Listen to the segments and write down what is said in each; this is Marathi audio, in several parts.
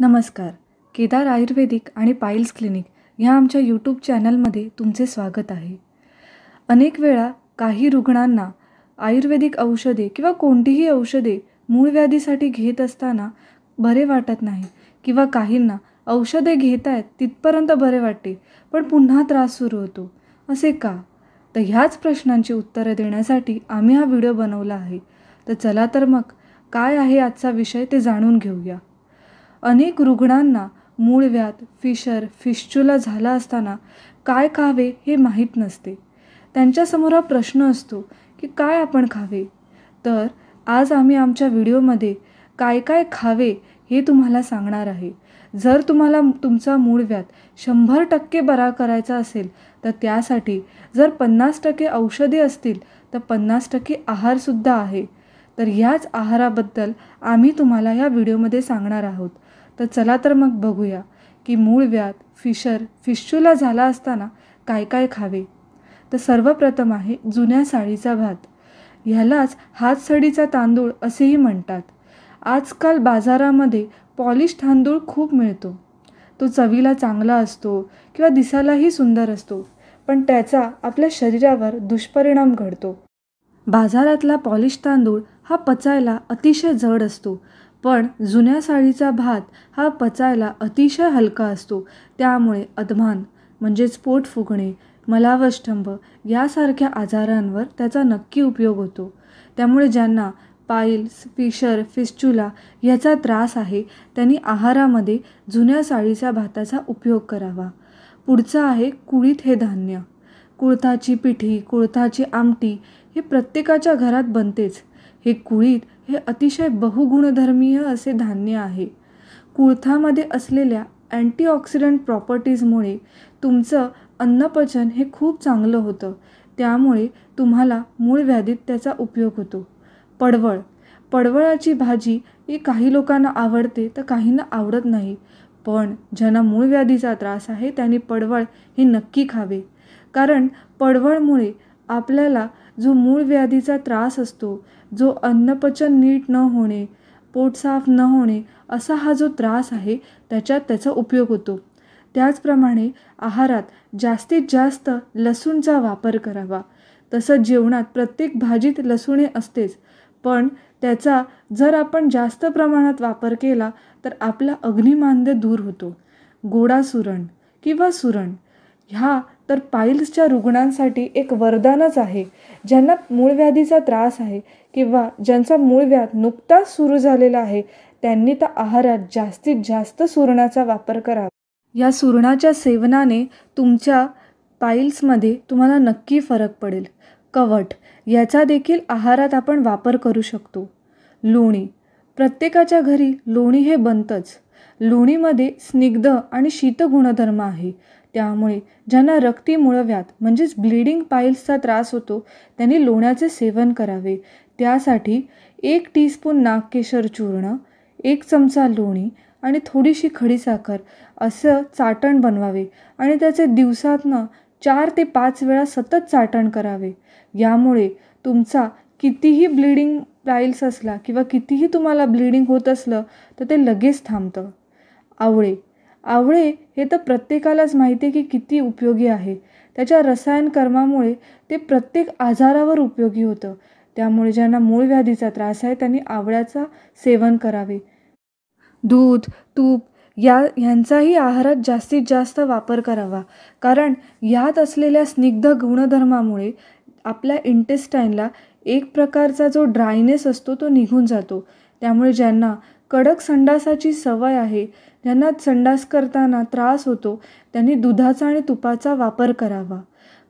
नमस्कार केदार आयुर्वेदिक आणि पाईल्स क्लिनिक ह्या आमच्या यूट्यूब चॅनलमध्ये तुमचे स्वागत आहे अनेक वेळा काही रुग्णांना आयुर्वेदिक औषधे किंवा कोणतीही औषधे मूळ व्याधीसाठी घेत असताना बरे वाटत नाही किंवा काहींना औषधे घेत आहेत तिथपर्यंत बरे वाटते पण पुन्हा त्रास सुरू होतो असे का तर ह्याच प्रश्नांची उत्तरं देण्यासाठी आम्ही हा व्हिडिओ बनवला आहे तर चला तर मग काय आहे आजचा विषय ते जाणून घेऊया अनेक रुग्णांना मूळ व्याध फिशर फिश्चुला झाला असताना काय खावे हे माहीत नसते त्यांच्यासमोर हा प्रश्न असतो की काय आपण खावे तर आज आम्ही आमच्या व्हिडिओमध्ये काय काय खावे हे तुम्हाला सांगणार आहे जर तुम्हाला तुमचा मूळ व्याध शंभर टक्के बरा करायचा असेल तर त्यासाठी जर पन्नास टक्के औषधे असतील तर पन्नास टक्के आहारसुद्धा आहे तर ह्याच आहाराबद्दल आम्ही तुम्हाला ह्या व्हिडिओमध्ये सांगणार आहोत तर चला तर मग बघूया की मूळ व्याध फिशर फिशूला झाला असताना काय काय खावे तर सर्वप्रथम आहे जुन्या साडीचा भात ह्यालाच हातसडीचा तांदूळ असेही म्हणतात आजकाल बाजारामध्ये पॉलिश तांदूळ खूप मिळतो तो चवीला चांगला असतो किंवा दिसायलाही सुंदर असतो पण त्याचा आपल्या शरीरावर दुष्परिणाम घडतो बाजारातला पॉलिश तांदूळ हा पचायला अतिशय जड असतो पण जुन्या साडीचा भात हा पचायला अतिशय हलका असतो त्यामुळे अदमान म्हणजेच पोट फुगणे मलावष्टंभ यासारख्या आजारांवर त्याचा नक्की उपयोग होतो त्यामुळे ज्यांना पाईल्स फिशर फिस्चुला याचा त्रास आहे त्यांनी आहारामध्ये जुन्या साळीच्या भाताचा उपयोग करावा पुढचं आहे कुळीत हे धान्य कुळथाची पिठी कुळथाची आमटी हे प्रत्येकाच्या घरात बनतेच हे कुळीत हे अतिशय बहुगुणधर्मीय असे धान्य आहे कुळथामध्ये असलेल्या अँटीऑक्सिडंट प्रॉपर्टीजमुळे तुमचं अन्नपचन हे खूप चांगलं होतं त्यामुळे तुम्हाला मूळ व्याधीत त्याचा उपयोग होतो पडवळ पडवळाची भाजी ही काही लोकांना आवडते तर काहींना आवडत नाही पण ज्यांना मूळ व्याधीचा त्रास आहे त्यांनी पडवळ हे नक्की खावे कारण पडवळमुळे आपल्याला जो मूळ व्याधीचा त्रास असतो जो अन्नपचन नीट न होणे पोट साफ न होणे असा हा जो त्रास आहे त्याच्यात त्याचा उपयोग होतो त्याचप्रमाणे आहारात जास्तीत जास्त लसूणचा वापर करावा तसं जेवणात प्रत्येक भाजीत लसूणे असतेच पण त्याचा जर आपण जास्त प्रमाणात वापर केला तर आपला अग्निमांद्य दूर होतो गोडा सुरण किंवा सुरण ह्या तर पाईल्सच्या रुग्णांसाठी एक वरदानच आहे ज्यांना मूळ व्याधीचा त्रास आहे किंवा ज्यांचा मूळ व्याध नुकताच सुरू झालेला आहे त्यांनी त्या आहारात जास्तीत जास्त सुरणाचा वापर करावा या सुरणाच्या सेवनाने तुमच्या पाईल्समध्ये तुम्हाला नक्की फरक पडेल कवट याचा देखील आहारात आपण वापर करू शकतो लोणी प्रत्येकाच्या घरी लोणी हे बनतंच लोणीमध्ये स्निग्ध आणि शीत गुणधर्म आहे त्यामुळे ज्यांना रक्ती मुळव्यात म्हणजेच ब्लिडिंग पाईल्सचा त्रास होतो त्यांनी लोण्याचे सेवन करावे त्यासाठी एक टीस्पून नागकेशर चूर्ण एक चमचा लोणी आणि थोडीशी खडीसाखर असं चाटण बनवावे आणि त्याचे दिवसातनं चार ते पाच वेळा सतत चाटण करावे यामुळे तुमचा कितीही ब्लिडिंग राईल्स असला किंवा कितीही तुम्हाला ब्लिडिंग होत असलं तर ते लगेच थांबतं आवळे आवळे हे तर प्रत्येकालाच माहिती आहे की किती उपयोगी आहे त्याच्या रसायन कर्मामुळे ते प्रत्येक आजारावर उपयोगी होतं त्यामुळे ज्यांना मूळ व्याधीचा त्रास आहे त्यांनी आवळ्याचा सेवन करावे दूध तूप या ह्यांचाही आहारात जास्तीत जास्त वापर करावा कारण यात असलेल्या स्निग्ध गुणधर्मामुळे आपल्या इंटेस्टाईनला एक प्रकारचा जो ड्रायनेस असतो तो निघून जातो त्यामुळे ज्यांना कडक संडासाची सवय आहे त्यांना संडास करताना त्रास होतो त्यांनी दुधाचा आणि तुपाचा वापर करावा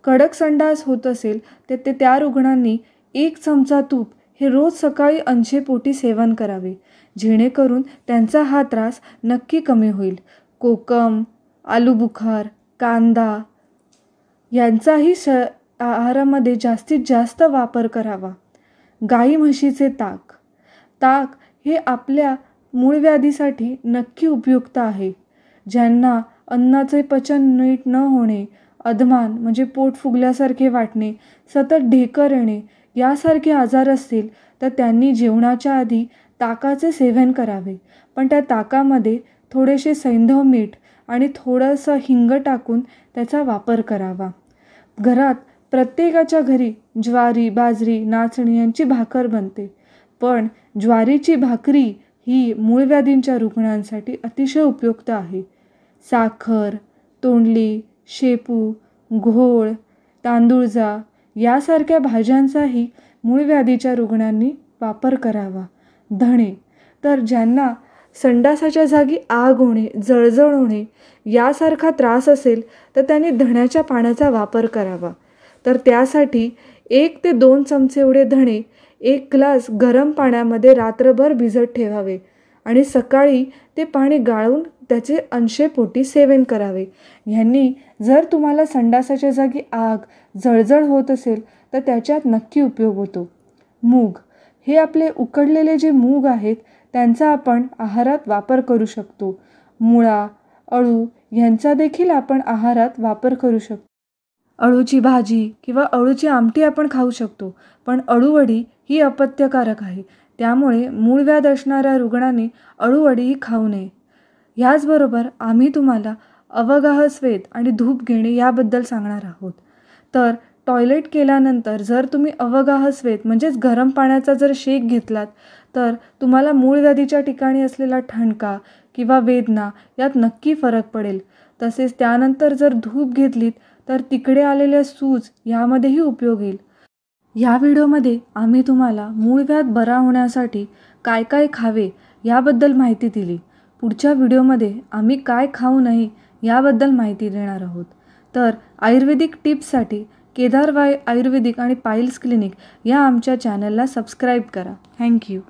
कडक संडास होत असेल तर ते त्या रुग्णांनी एक चमचा तूप हे रोज सकाळी अंशेपोटी सेवन करावे जेणेकरून त्यांचा हा त्रास नक्की कमी होईल कोकम आलूबुखार कांदा यांचाही श आहारामध्ये जास्तीत जास्त वापर करावा गाई म्हशीचे ताक ताक हे आपल्या मूळ व्याधीसाठी नक्की उपयुक्त आहे ज्यांना अन्नाचे पचन नीट न होणे अधमान म्हणजे पोट फुगल्यासारखे वाटणे सतत ढेकर येणे यासारखे आजार असतील तर त्यांनी जेवणाच्या आधी ताकाचे सेवन करावे पण त्या ताकामध्ये थोडेसे सैंधव मीठ आणि थोडंसं हिंग टाकून त्याचा वापर करावा घरात प्रत्येकाच्या घरी ज्वारी बाजरी नाचणी यांची भाकर बनते पण ज्वारीची भाकरी ही मूळव्याधींच्या रुग्णांसाठी अतिशय उपयुक्त आहे साखर तोंडली शेपू घोळ तांदूळजा यासारख्या भाज्यांचाही मूळव्याधीच्या रुग्णांनी वापर करावा धणे तर ज्यांना संडासाच्या जागी आग होणे जळजळ होणे यासारखा त्रास असेल तर त्यांनी धण्याच्या पाण्याचा वापर करावा तर त्यासाठी एक ते दोन चमचे एवढे धणे एक ग्लास गरम पाण्यामध्ये रात्रभर भिजत ठेवावे आणि सकाळी ते पाणी गाळून त्याचे अंशेपोटी सेवन करावे ह्यांनी जर तुम्हाला संडासाच्या जागी आग जळजळ होत असेल तर त्याच्यात नक्की उपयोग होतो मूग हे आपले उकडलेले जे मूग आहेत त्यांचा आपण आहारात वापर करू शकतो मुळा अळू यांचा देखील आपण आहारात वापर करू शकतो अळूची भाजी किंवा अळूची आमटी आपण खाऊ शकतो पण अळूवडी ही अपत्यकारक आहे त्यामुळे मूळव्याध असणाऱ्या रुग्णाने अळूवडीही खाऊ नये याचबरोबर आम्ही तुम्हाला अवगाह स्वेद आणि धूप घेणे याबद्दल सांगणार आहोत तर टॉयलेट केल्यानंतर जर तुम्ही अवगाह स्वेत म्हणजेच गरम पाण्याचा जर शेक घेतलात तर तुम्हाला मूळ व्याधीच्या ठिकाणी असलेला ठणका किंवा वेदना यात नक्की फरक पडेल तसेच त्यानंतर जर धूप घेतलीत तर तिकडे आलेल्या सूज ह्यामध्येही उपयोग येईल या व्हिडिओमध्ये आम्ही तुम्हाला मूळव्याध बरा होण्यासाठी काय काय खावे याबद्दल माहिती दिली पुढच्या व्हिडिओमध्ये आम्ही काय खाऊ नये याबद्दल माहिती देणार आहोत तर आयुर्वेदिक टिप्ससाठी केदारवाय आयुर्वेदिक आणि पाईल्स क्लिनिक या आमच्या चॅनलला सबस्क्राईब करा थँक्यू